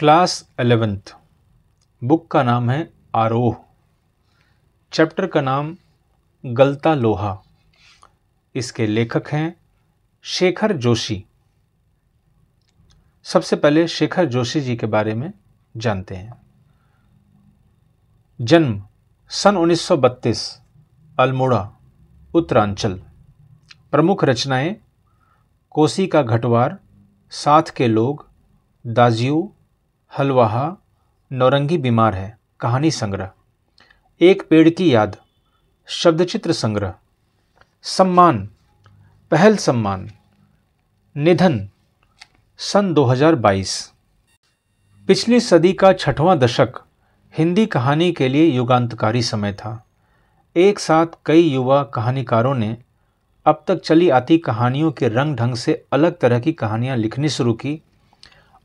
class eleventh book का नाम है आरोह चैप्टर का नाम गलता लोहा इसके लेखक हैं शेखर जोशी सबसे पहले शेखर जोशी जी के बारे में जानते हैं जन्म सन 1932 अल्मोड़ा उत्तरांचल प्रमुख रचनाएं कोसी का घटवार साथ के लोग दाजियो हलवाहा नौरंगी बीमार है कहानी संग्रह एक पेड़ की याद शब्दचित्र संग्रह सम्मान पहल सम्मान निधन सन 2022 पिछली सदी का छठवां दशक हिंदी कहानी के लिए युगांतकारी समय था एक साथ कई युवा कहानीकारों ने अब तक चली आती कहानियों के रंग ढंग से अलग तरह की कहानियां लिखनी शुरू की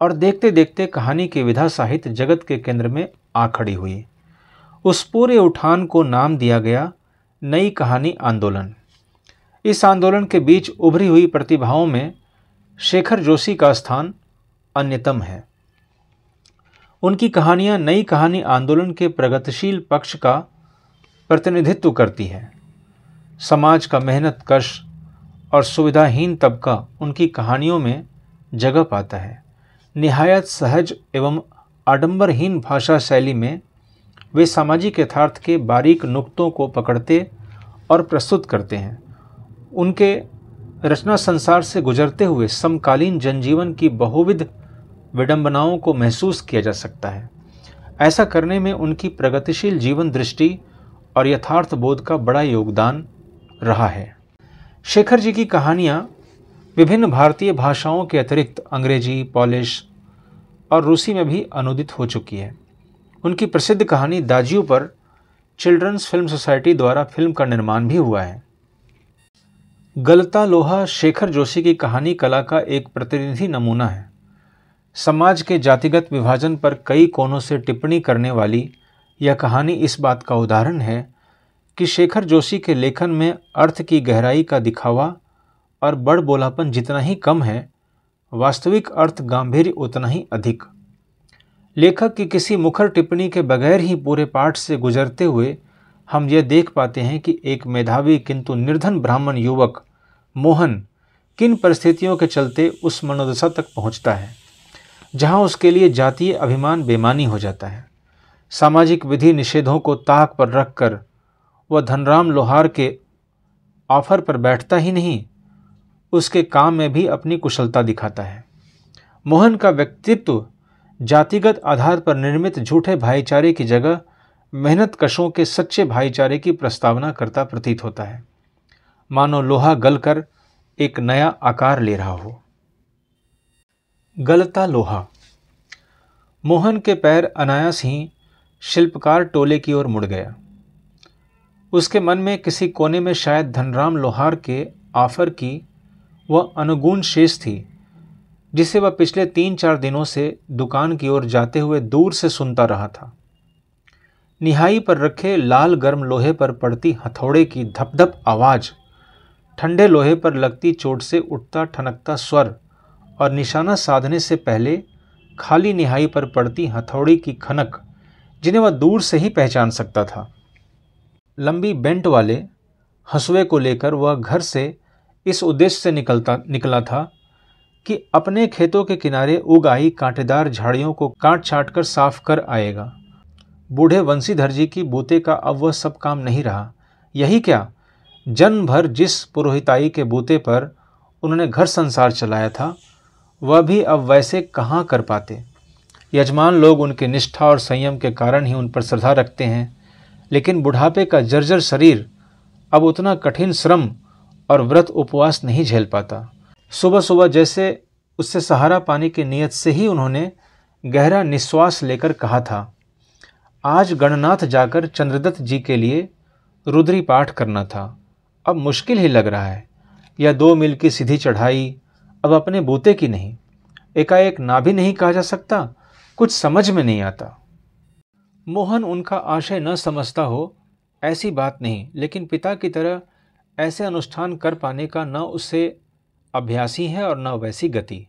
और देखते देखते कहानी के विधा साहित्य जगत के केंद्र में आ खड़ी हुई उस पूरे उठान को नाम दिया गया नई कहानी आंदोलन इस आंदोलन के बीच उभरी हुई प्रतिभाओं में शेखर जोशी का स्थान अन्यतम है उनकी कहानियां नई कहानी आंदोलन के प्रगतिशील पक्ष का प्रतिनिधित्व करती हैं समाज का मेहनत कश और सुविधाहीन तबका उनकी कहानियों में जगह पाता है निहायत सहज एवं आडंबरहीन भाषा शैली में वे सामाजिक यथार्थ के बारीक नुक्तों को पकड़ते और प्रस्तुत करते हैं उनके रचना संसार से गुजरते हुए समकालीन जनजीवन की बहुविध विडंबनाओं को महसूस किया जा सकता है ऐसा करने में उनकी प्रगतिशील जीवन दृष्टि और यथार्थ बोध का बड़ा योगदान रहा है शेखर जी की कहानियाँ विभिन्न भारतीय भाषाओं के अतिरिक्त अंग्रेजी पॉलिश और रूसी में भी अनुदित हो चुकी है उनकी प्रसिद्ध कहानी दाजियो पर चिल्ड्रंस फिल्म सोसाइटी द्वारा फिल्म का निर्माण भी हुआ है गलता लोहा शेखर जोशी की कहानी कला का एक प्रतिनिधि नमूना है समाज के जातिगत विभाजन पर कई कोनों से टिप्पणी करने वाली यह कहानी इस बात का उदाहरण है कि शेखर जोशी के लेखन में अर्थ की गहराई का दिखावा और बड़ बोलापन जितना ही कम है वास्तविक अर्थ गंभीर उतना ही अधिक लेखक की किसी मुखर टिप्पणी के बगैर ही पूरे पाठ से गुजरते हुए हम यह देख पाते हैं कि एक मेधावी किंतु निर्धन ब्राह्मण युवक मोहन किन परिस्थितियों के चलते उस मनोदशा तक पहुंचता है जहां उसके लिए जातीय अभिमान बेमानी हो जाता है सामाजिक विधि निषेधों को ताक पर रखकर वह धनराम लोहार के ऑफर पर बैठता ही नहीं उसके काम में भी अपनी कुशलता दिखाता है मोहन का व्यक्तित्व जातिगत आधार पर निर्मित झूठे भाईचारे की जगह मेहनत कशों के सच्चे भाईचारे की प्रस्तावना करता प्रतीत होता है मानो लोहा गलकर एक नया आकार ले रहा हो गलता लोहा मोहन के पैर अनायास ही शिल्पकार टोले की ओर मुड़ गया उसके मन में किसी कोने में शायद धनराम लोहार के आफर की वह अनुगुण शेष थी जिसे वह पिछले तीन चार दिनों से दुकान की ओर जाते हुए दूर से सुनता रहा था निहाई पर रखे लाल गर्म लोहे पर पड़ती हथौड़े की धपधप आवाज़ ठंडे लोहे पर लगती चोट से उठता ठनकता स्वर और निशाना साधने से पहले खाली निहाई पर पड़ती हथौड़ी की खनक जिन्हें वह दूर से ही पहचान सकता था लंबी बेंट वाले हंसुए को लेकर वह घर से इस उद्देश्य से निकलता निकला था कि अपने खेतों के किनारे उगाई कांटेदार झाड़ियों को काट छाट कर साफ कर आएगा बूढ़े वंशीधर जी की बूते का अब वह सब काम नहीं रहा यही क्या जन्म भर जिस पुरोहिताई के बूते पर उन्होंने घर संसार चलाया था वह भी अब वैसे कहाँ कर पाते यजमान लोग उनके निष्ठा और संयम के कारण ही उन पर श्रद्धा रखते हैं लेकिन बुढ़ापे का जर्जर शरीर अब उतना कठिन श्रम और व्रत उपवास नहीं झेल पाता सुबह सुबह जैसे उससे सहारा पाने की नीयत से ही उन्होंने गहरा निश्वास लेकर कहा था आज गणनाथ जाकर चंद्रदत्त जी के लिए रुद्री पाठ करना था अब मुश्किल ही लग रहा है यह दो मील की सीधी चढ़ाई अब अपने बूते की नहीं एकाएक ना भी नहीं कहा जा सकता कुछ समझ में नहीं आता मोहन उनका आशय न समझता हो ऐसी बात नहीं लेकिन पिता की तरह ऐसे अनुष्ठान कर पाने का न उससे अभ्यासी है और न वैसी गति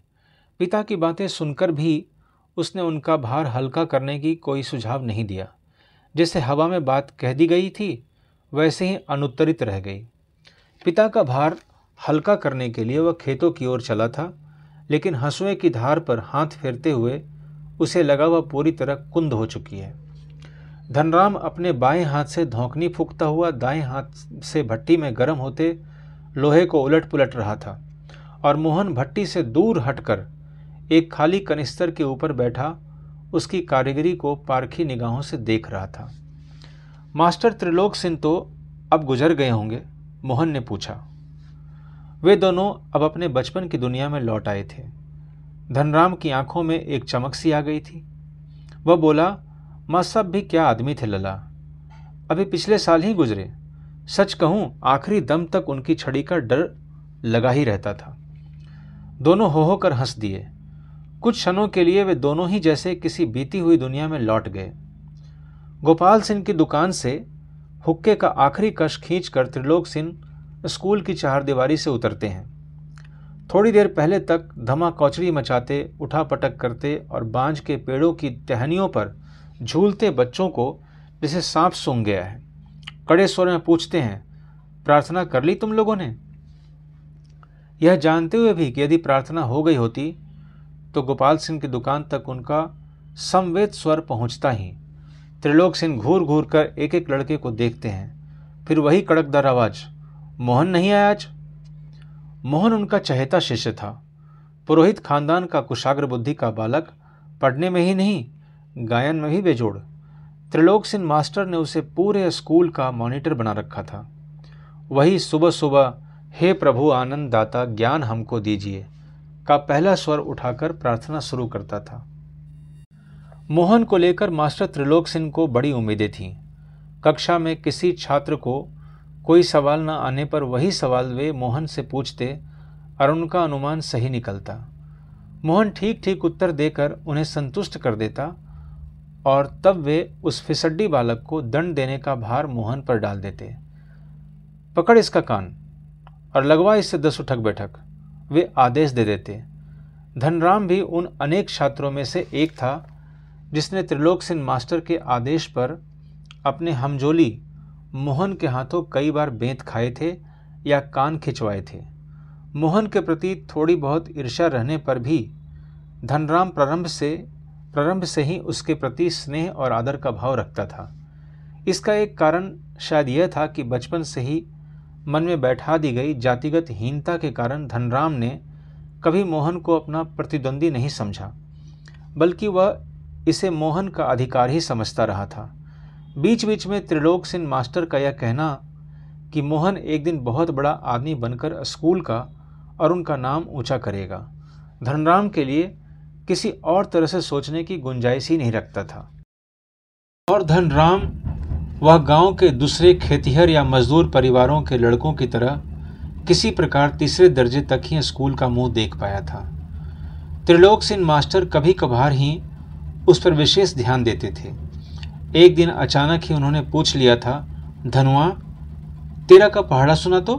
पिता की बातें सुनकर भी उसने उनका भार हल्का करने की कोई सुझाव नहीं दिया जैसे हवा में बात कह दी गई थी वैसे ही अनुत्तरित रह गई पिता का भार हल्का करने के लिए वह खेतों की ओर चला था लेकिन हंसुए की धार पर हाथ फेरते हुए उसे लगा वह पूरी तरह कुंद हो चुकी है धनराम अपने बाएं हाथ से धोकनी फूकता हुआ दाएं हाथ से भट्टी में गर्म होते लोहे को उलट पुलट रहा था और मोहन भट्टी से दूर हटकर एक खाली कनिस्तर के ऊपर बैठा उसकी कारीगरी को पारखी निगाहों से देख रहा था मास्टर त्रिलोक सिंह तो अब गुजर गए होंगे मोहन ने पूछा वे दोनों अब अपने बचपन की दुनिया में लौट आए थे धनराम की आंखों में एक चमक सी आ गई थी वह बोला सब भी क्या आदमी थे लला अभी पिछले साल ही गुजरे सच कहूँ आखिरी दम तक उनकी छड़ी का डर लगा ही रहता था दोनों हो हो कर हंस दिए कुछ क्षणों के लिए वे दोनों ही जैसे किसी बीती हुई दुनिया में लौट गए गोपाल सिंह की दुकान से हुक्के का आखिरी कश खींच कर त्रिलोक सिंह स्कूल की चारदीवारी से उतरते हैं थोड़ी देर पहले तक धमा कौचड़ी मचाते उठा पटक करते और बांझ के पेड़ों की टहनियों पर झूलते बच्चों को जिसे सांप सूंघ गया है कड़े स्वर में पूछते हैं प्रार्थना कर ली तुम लोगों ने यह जानते हुए भी कि यदि प्रार्थना हो गई होती तो गोपाल सिंह की दुकान तक उनका संवेद स्वर पहुंचता ही त्रिलोक सिंह घूर घूर कर एक एक लड़के को देखते हैं फिर वही कड़कदार आवाज मोहन नहीं आया आज मोहन उनका चहेता शिष्य था पुरोहित खानदान का कुशाग्र बुद्धि का बालक पढ़ने में ही नहीं गायन में भी बेजोड़ त्रिलोक सिंह मास्टर ने उसे पूरे स्कूल का मॉनिटर बना रखा था वही सुबह सुबह हे प्रभु आनंद दाता ज्ञान हमको दीजिए का पहला स्वर उठाकर प्रार्थना शुरू करता था मोहन को लेकर मास्टर त्रिलोक सिंह को बड़ी उम्मीदें थीं कक्षा में किसी छात्र को कोई सवाल न आने पर वही सवाल वे मोहन से पूछते और उनका अनुमान सही निकलता मोहन ठीक ठीक उत्तर देकर उन्हें संतुष्ट कर देता और तब वे उस फिसड्डी बालक को दंड देने का भार मोहन पर डाल देते पकड़ इसका कान और लगवा इससे दस उठक बैठक वे आदेश दे देते धनराम भी उन अनेक छात्रों में से एक था जिसने त्रिलोक सिंह मास्टर के आदेश पर अपने हमजोली मोहन के हाथों कई बार बेंत खाए थे या कान खिंचवाए थे मोहन के प्रति थोड़ी बहुत ईर्ष्या रहने पर भी धनराम प्रारंभ से प्रारंभ से ही उसके प्रति स्नेह और आदर का भाव रखता था इसका एक कारण शायद यह था कि बचपन से ही मन में बैठा दी गई जातिगत हीनता के कारण धनराम ने कभी मोहन को अपना प्रतिद्वंदी नहीं समझा बल्कि वह इसे मोहन का अधिकार ही समझता रहा था बीच बीच में त्रिलोक सिंह मास्टर का यह कहना कि मोहन एक दिन बहुत बड़ा आदमी बनकर स्कूल का और उनका नाम ऊंचा करेगा धनराम के लिए किसी और तरह से सोचने की गुंजाइश ही नहीं रखता था और धनराम वह गांव के दूसरे खेतीहर या मजदूर परिवारों के लड़कों की तरह किसी प्रकार तीसरे दर्जे तक ही स्कूल का मुंह देख पाया था त्रिलोक सिंह मास्टर कभी कभार ही उस पर विशेष ध्यान देते थे एक दिन अचानक ही उन्होंने पूछ लिया था धनुआ तेरा का पहाड़ा सुना तो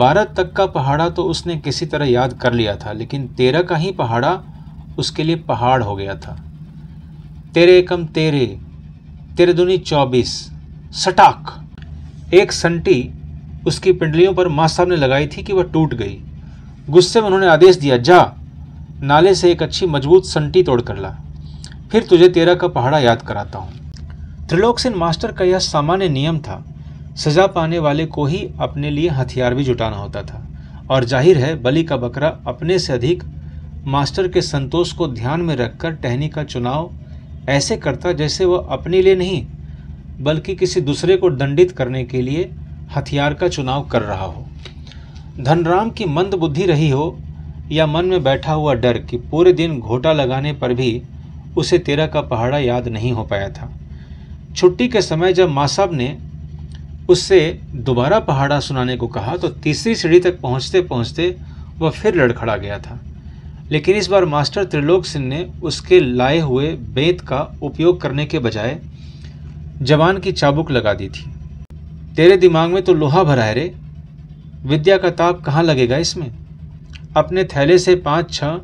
बारह तक का पहाड़ा तो उसने किसी तरह याद कर लिया था लेकिन तेरह का ही पहाड़ा उसके लिए पहाड़ हो गया था तेरे कम तेरे तेरे दुनी चौबीस सटाक एक संटी उसकी पिंडलियों पर माँ साहब ने लगाई थी कि वह टूट गई गुस्से में उन्होंने आदेश दिया जा नाले से एक अच्छी मजबूत संटी तोड़ कर ला फिर तुझे तेरा का पहाड़ा याद कराता हूँ त्रिलोक सिंह मास्टर का यह सामान्य नियम था सजा पाने वाले को ही अपने लिए हथियार भी जुटाना होता था और जाहिर है बलि का बकरा अपने से अधिक मास्टर के संतोष को ध्यान में रखकर टहनी का चुनाव ऐसे करता जैसे वह अपने लिए नहीं बल्कि किसी दूसरे को दंडित करने के लिए हथियार का चुनाव कर रहा हो धनराम की मंद बुद्धि रही हो या मन में बैठा हुआ डर कि पूरे दिन घोटा लगाने पर भी उसे तेरा का पहाड़ा याद नहीं हो पाया था छुट्टी के समय जब माँ साहब ने उससे दोबारा पहाड़ा सुनाने को कहा तो तीसरी सीढ़ी तक पहुंचते पहुंचते वह फिर लड़खड़ा गया था लेकिन इस बार मास्टर त्रिलोक सिंह ने उसके लाए हुए बेंत का उपयोग करने के बजाय जवान की चाबुक लगा दी थी तेरे दिमाग में तो लोहा भरा है रे विद्या का ताप कहाँ लगेगा इसमें अपने थैले से पाँच छः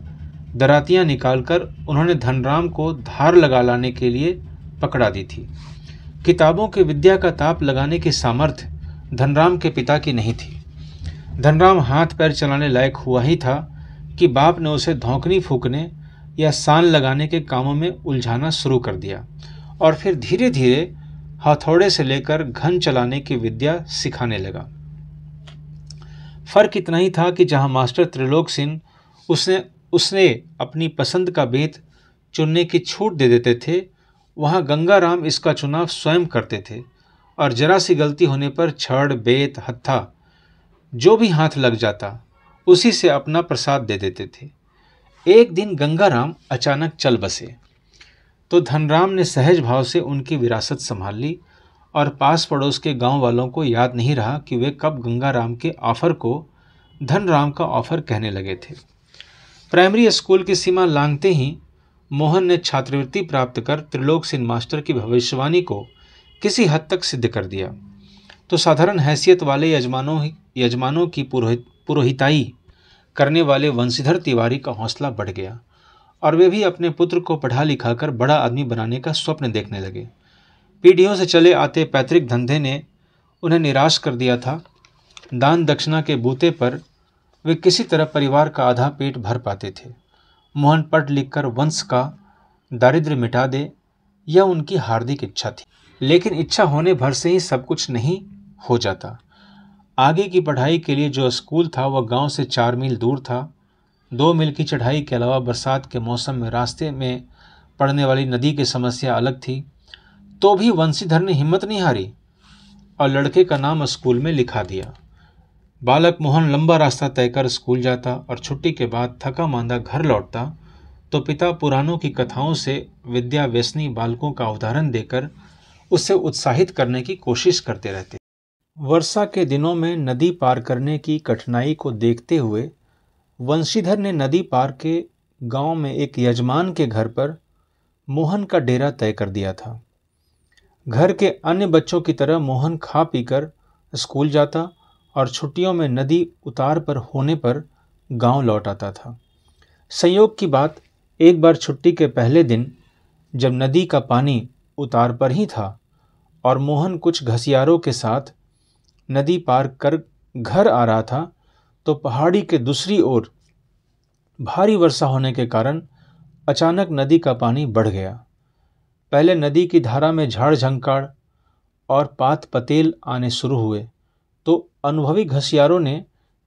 दरातियाँ निकालकर उन्होंने धनराम को धार लगा लाने के लिए पकड़ा दी थी किताबों के विद्या का ताप लगाने की सामर्थ्य धनराम के पिता की नहीं थी धनराम हाथ पैर चलाने लायक हुआ ही था कि बाप ने उसे धोखनी फूकने या सान लगाने के कामों में उलझाना शुरू कर दिया और फिर धीरे धीरे हथौड़े से लेकर घन चलाने की विद्या सिखाने लगा फर्क इतना ही था कि जहां मास्टर त्रिलोक सिंह उसने उसने अपनी पसंद का बेत चुनने की छूट दे देते थे वहाँ गंगाराम इसका चुनाव स्वयं करते थे और जरा सी गलती होने पर छड़ बेत हत्था जो भी हाथ लग जाता उसी से अपना प्रसाद दे देते थे एक दिन गंगाराम अचानक चल बसे तो धनराम ने सहज भाव से उनकी विरासत संभाल ली और पास पड़ोस के गांव वालों को याद नहीं रहा कि वे कब गंगाराम के ऑफर को धनराम का ऑफर कहने लगे थे प्राइमरी स्कूल की सीमा लांघते ही मोहन ने छात्रवृत्ति प्राप्त कर त्रिलोक सिंह मास्टर की भविष्यवाणी को किसी हद तक सिद्ध कर दिया तो साधारण हैसियत वाले यजमानों यजमानों की पुरोहित पुरोहिताई करने वाले वंशीधर तिवारी का हौसला बढ़ गया और वे भी अपने पुत्र को पढ़ा लिखा कर बड़ा आदमी बनाने का स्वप्न देखने लगे पीढ़ियों से चले आते पैतृक धंधे ने उन्हें निराश कर दिया था दान दक्षिणा के बूते पर वे किसी तरह परिवार का आधा पेट भर पाते थे मोहन पट लिख कर वंश का दारिद्र्य मिटा दे यह उनकी हार्दिक इच्छा थी लेकिन इच्छा होने भर से ही सब कुछ नहीं हो जाता आगे की पढ़ाई के लिए जो स्कूल था वह गांव से चार मील दूर था दो मील की चढ़ाई के अलावा बरसात के मौसम में रास्ते में पड़ने वाली नदी की समस्या अलग थी तो भी वंशीधर ने हिम्मत नहीं हारी और लड़के का नाम स्कूल में लिखा दिया बालक मोहन लंबा रास्ता तय कर स्कूल जाता और छुट्टी के बाद थका मांदा घर लौटता तो पिता पुरानों की कथाओं से विद्या व्यसनी बालकों का उदाहरण देकर उससे उत्साहित करने की कोशिश करते रहते वर्षा के दिनों में नदी पार करने की कठिनाई को देखते हुए वंशीधर ने नदी पार के गांव में एक यजमान के घर पर मोहन का डेरा तय कर दिया था घर के अन्य बच्चों की तरह मोहन खा पीकर स्कूल जाता और छुट्टियों में नदी उतार पर होने पर गांव लौट आता था संयोग की बात एक बार छुट्टी के पहले दिन जब नदी का पानी उतार पर ही था और मोहन कुछ घसियारों के साथ नदी पार कर घर आ रहा था तो पहाड़ी के दूसरी ओर भारी वर्षा होने के कारण अचानक नदी का पानी बढ़ गया पहले नदी की धारा में झाड़ झंकाड़ और पात पतेल आने शुरू हुए तो अनुभवी घसियारों ने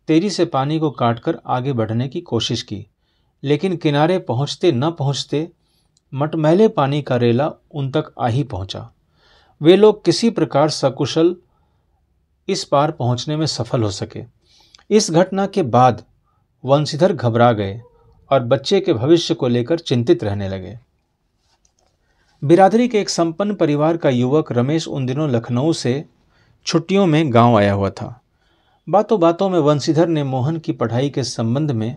तेजी से पानी को काटकर आगे बढ़ने की कोशिश की लेकिन किनारे पहुंचते न पहुंचते मटमैले पानी का रेला उन तक आ ही पहुंचा वे लोग किसी प्रकार सकुशल इस पार पहुंचने में सफल हो सके इस घटना के बाद वंशीधर घबरा गए और बच्चे के भविष्य को लेकर चिंतित रहने लगे बिरादरी के एक संपन्न परिवार का युवक रमेश उन दिनों लखनऊ से छुट्टियों में गांव आया हुआ था बातों बातों में वंशीधर ने मोहन की पढ़ाई के संबंध में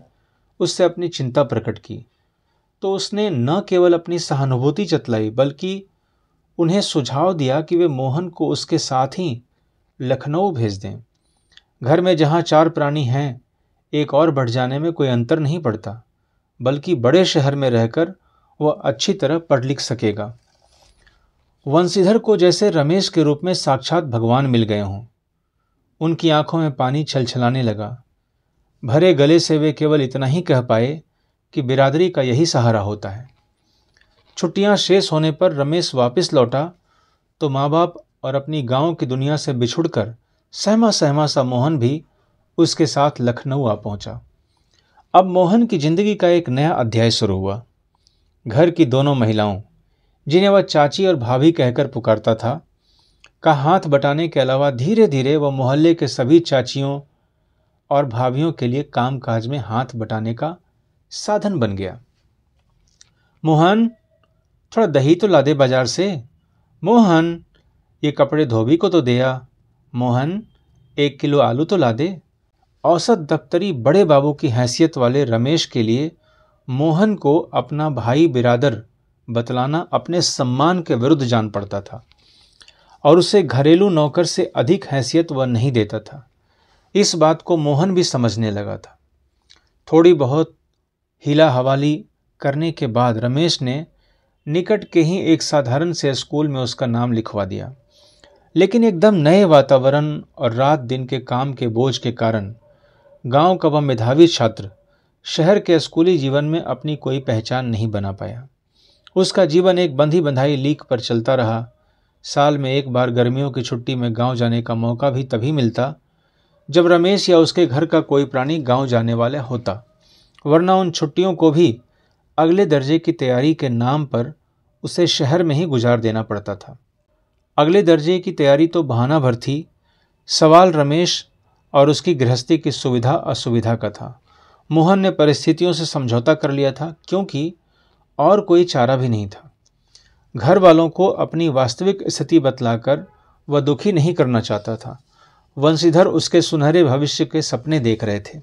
उससे अपनी चिंता प्रकट की तो उसने न केवल अपनी सहानुभूति जतलाई बल्कि उन्हें सुझाव दिया कि वे मोहन को उसके साथ ही लखनऊ भेज दें घर में जहाँ चार प्राणी हैं एक और बढ़ जाने में कोई अंतर नहीं पड़ता बल्कि बड़े शहर में रहकर वह अच्छी तरह पढ़ लिख सकेगा वंशीधर को जैसे रमेश के रूप में साक्षात भगवान मिल गए हों उनकी आंखों में पानी छलछलाने लगा भरे गले से वे केवल इतना ही कह पाए कि बिरादरी का यही सहारा होता है छुट्टियां शेष होने पर रमेश वापस लौटा तो माँ बाप और अपनी गांव की दुनिया से बिछुड़कर सहमा सहमा सा मोहन भी उसके साथ लखनऊ आ पहुंचा अब मोहन की जिंदगी का एक नया अध्याय शुरू हुआ घर की दोनों महिलाओं जिन्हें वह चाची और भाभी कहकर पुकारता था का हाथ बटाने के अलावा धीरे धीरे वह मोहल्ले के सभी चाचियों और भाभियों के लिए कामकाज में हाथ बटाने का साधन बन गया मोहन थोड़ा दही तो ला दे बाजार से मोहन ये कपड़े धोबी को तो दिया मोहन एक किलो आलू तो ला दे औसत दफ्तरी बड़े बाबू की हैसियत वाले रमेश के लिए मोहन को अपना भाई बिरादर बतलाना अपने सम्मान के विरुद्ध जान पड़ता था और उसे घरेलू नौकर से अधिक हैसियत वह नहीं देता था इस बात को मोहन भी समझने लगा था थोड़ी बहुत हिला हवाली करने के बाद रमेश ने निकट के ही एक साधारण से स्कूल में उसका नाम लिखवा दिया लेकिन एकदम नए वातावरण और रात दिन के काम के बोझ के कारण गांव का वह मेधावी छात्र शहर के स्कूली जीवन में अपनी कोई पहचान नहीं बना पाया उसका जीवन एक बंधी बंधाई लीक पर चलता रहा साल में एक बार गर्मियों की छुट्टी में गांव जाने का मौका भी तभी मिलता जब रमेश या उसके घर का कोई प्राणी गांव जाने वाला होता वरना उन छुट्टियों को भी अगले दर्जे की तैयारी के नाम पर उसे शहर में ही गुजार देना पड़ता था अगले दर्जे की तैयारी तो बहाना भर थी सवाल रमेश और उसकी गृहस्थी की सुविधा असुविधा का था मोहन ने परिस्थितियों से समझौता कर लिया था क्योंकि और कोई चारा भी नहीं था घर वालों को अपनी वास्तविक स्थिति बतलाकर वह दुखी नहीं करना चाहता था वंशीधर उसके सुनहरे भविष्य के सपने देख रहे थे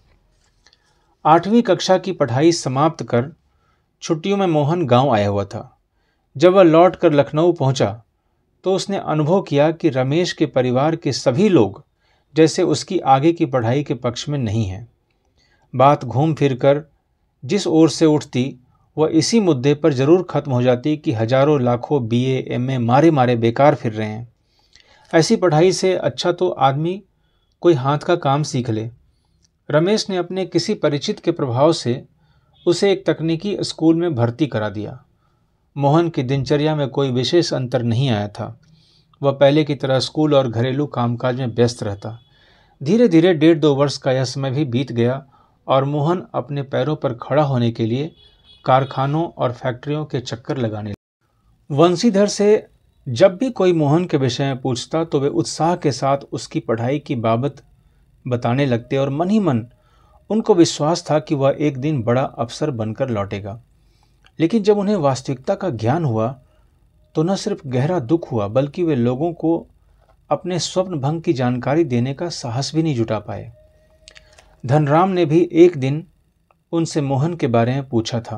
आठवीं कक्षा की पढ़ाई समाप्त कर छुट्टियों में मोहन गांव आया हुआ था जब वह लौट कर लखनऊ पहुंचा तो उसने अनुभव किया कि रमेश के परिवार के सभी लोग जैसे उसकी आगे की पढ़ाई के पक्ष में नहीं हैं बात घूम फिर कर जिस ओर से उठती वह इसी मुद्दे पर ज़रूर ख़त्म हो जाती कि हज़ारों लाखों बी ए एम ए मारे मारे बेकार फिर रहे हैं ऐसी पढ़ाई से अच्छा तो आदमी कोई हाथ का काम सीख ले रमेश ने अपने किसी परिचित के प्रभाव से उसे एक तकनीकी स्कूल में भर्ती करा दिया मोहन की दिनचर्या में कोई विशेष अंतर नहीं आया था वह पहले की तरह स्कूल और घरेलू कामकाज में व्यस्त रहता धीरे धीरे डेढ़ दो वर्ष का यह समय भी बीत गया और मोहन अपने पैरों पर खड़ा होने के लिए कारखानों और फैक्ट्रियों के चक्कर लगाने वंशीधर से जब भी कोई मोहन के विषय में पूछता तो वे उत्साह के साथ उसकी पढ़ाई की बाबत बताने लगते और मन ही मन उनको विश्वास था कि वह एक दिन बड़ा अफसर बनकर लौटेगा लेकिन जब उन्हें वास्तविकता का ज्ञान हुआ तो न सिर्फ गहरा दुख हुआ बल्कि वे लोगों को अपने स्वप्न भंग की जानकारी देने का साहस भी नहीं जुटा पाए धनराम ने भी एक दिन उनसे मोहन के बारे में पूछा था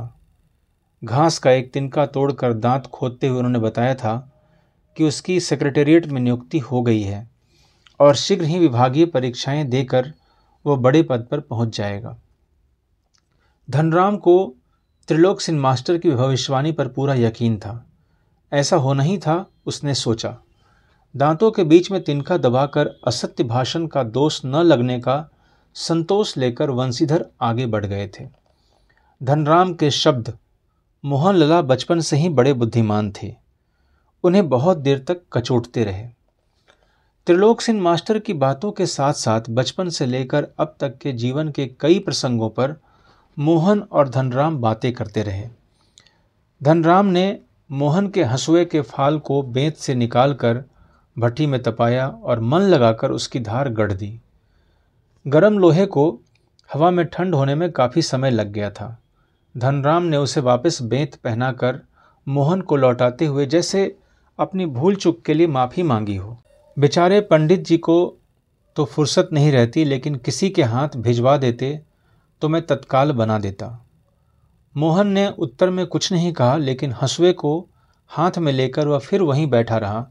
घास का एक तिनका तोड़कर दांत खोदते हुए उन्होंने बताया था कि उसकी सेक्रेटेरिएट में नियुक्ति हो गई है और शीघ्र ही विभागीय परीक्षाएं देकर वह बड़े पद पर पहुंच जाएगा धनराम को त्रिलोक सिंह मास्टर की भविष्यवाणी पर पूरा यकीन था ऐसा होना ही था उसने सोचा दांतों के बीच में तिनका दबाकर असत्य भाषण का दोष न लगने का संतोष लेकर वंशीधर आगे बढ़ गए थे धनराम के शब्द लला बचपन से ही बड़े बुद्धिमान थे उन्हें बहुत देर तक कचोटते रहे त्रिलोक सिंह मास्टर की बातों के साथ साथ बचपन से लेकर अब तक के जीवन के कई प्रसंगों पर मोहन और धनराम बातें करते रहे धनराम ने मोहन के हंसुए के फाल को बेंत से निकालकर भट्टी में तपाया और मन लगाकर उसकी धार गढ़ दी गर्म लोहे को हवा में ठंड होने में काफ़ी समय लग गया था धनराम ने उसे वापस बेंत पहनाकर मोहन को लौटाते हुए जैसे अपनी भूल चुक के लिए माफ़ी मांगी हो बेचारे पंडित जी को तो फुर्सत नहीं रहती लेकिन किसी के हाथ भिजवा देते तो मैं तत्काल बना देता मोहन ने उत्तर में कुछ नहीं कहा लेकिन हंसुए को हाथ में लेकर वह फिर वहीं बैठा रहा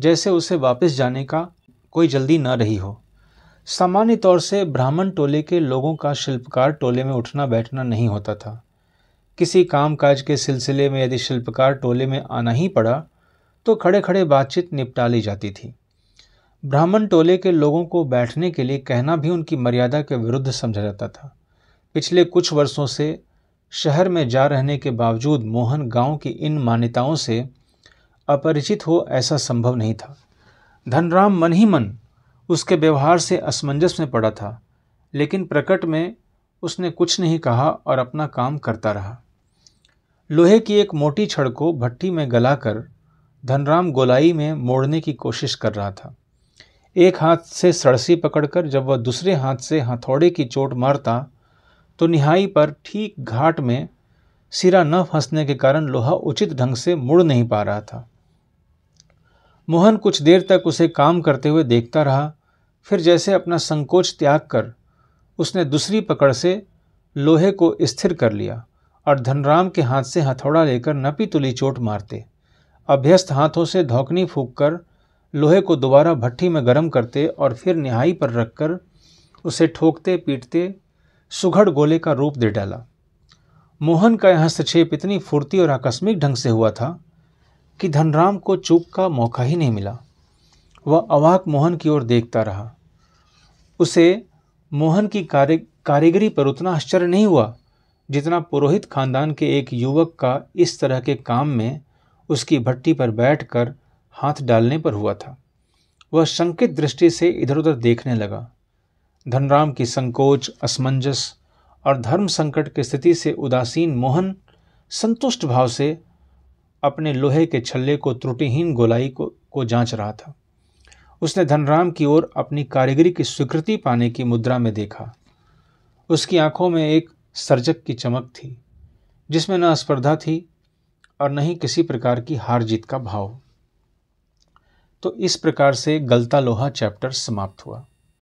जैसे उसे वापस जाने का कोई जल्दी न रही हो सामान्य तौर से ब्राह्मण टोले के लोगों का शिल्पकार टोले में उठना बैठना नहीं होता था किसी काम काज के सिलसिले में यदि शिल्पकार टोले में आना ही पड़ा तो खड़े खड़े बातचीत निपटा ली जाती थी ब्राह्मण टोले के लोगों को बैठने के लिए कहना भी उनकी मर्यादा के विरुद्ध समझा जाता था पिछले कुछ वर्षों से शहर में जा रहने के बावजूद मोहन गांव की इन मान्यताओं से अपरिचित हो ऐसा संभव नहीं था धनराम मन ही मन उसके व्यवहार से असमंजस में पड़ा था लेकिन प्रकट में उसने कुछ नहीं कहा और अपना काम करता रहा लोहे की एक मोटी छड़ को भट्टी में गलाकर धनराम गोलाई में मोड़ने की कोशिश कर रहा था एक हाथ से सड़सी पकड़कर जब वह दूसरे हाथ से हथौड़े की चोट मारता तो निहाई पर ठीक घाट में सिरा न फंसने के कारण लोहा उचित ढंग से मुड़ नहीं पा रहा था मोहन कुछ देर तक उसे काम करते हुए देखता रहा फिर जैसे अपना संकोच त्याग कर उसने दूसरी पकड़ से लोहे को स्थिर कर लिया और धनराम के हाथ से हथौड़ा लेकर नपी तुली चोट मारते अभ्यस्त हाथों से धोकनी फूक कर लोहे को दोबारा भट्टी में गर्म करते और फिर निहाई पर रखकर उसे ठोकते पीटते सुघड़ गोले का रूप दे डाला मोहन का यह हस्तक्षेप इतनी फुर्ती और आकस्मिक ढंग से हुआ था कि धनराम को चूक का मौका ही नहीं मिला वह अवाक मोहन की ओर देखता रहा उसे मोहन की कार्य कारीगरी पर उतना आश्चर्य नहीं हुआ जितना पुरोहित खानदान के एक युवक का इस तरह के काम में उसकी भट्टी पर बैठकर हाथ डालने पर हुआ था वह शंकित दृष्टि से इधर उधर देखने लगा धनराम की संकोच असमंजस और धर्म संकट की स्थिति से उदासीन मोहन संतुष्ट भाव से अपने लोहे के छल्ले को त्रुटिहीन गोलाई को, को जांच रहा था उसने धनराम की ओर अपनी कारीगरी की स्वीकृति पाने की मुद्रा में देखा उसकी आंखों में एक सर्जक की चमक थी जिसमें न स्पर्धा थी और न ही किसी प्रकार की हार जीत का भाव तो इस प्रकार से गलता लोहा चैप्टर समाप्त हुआ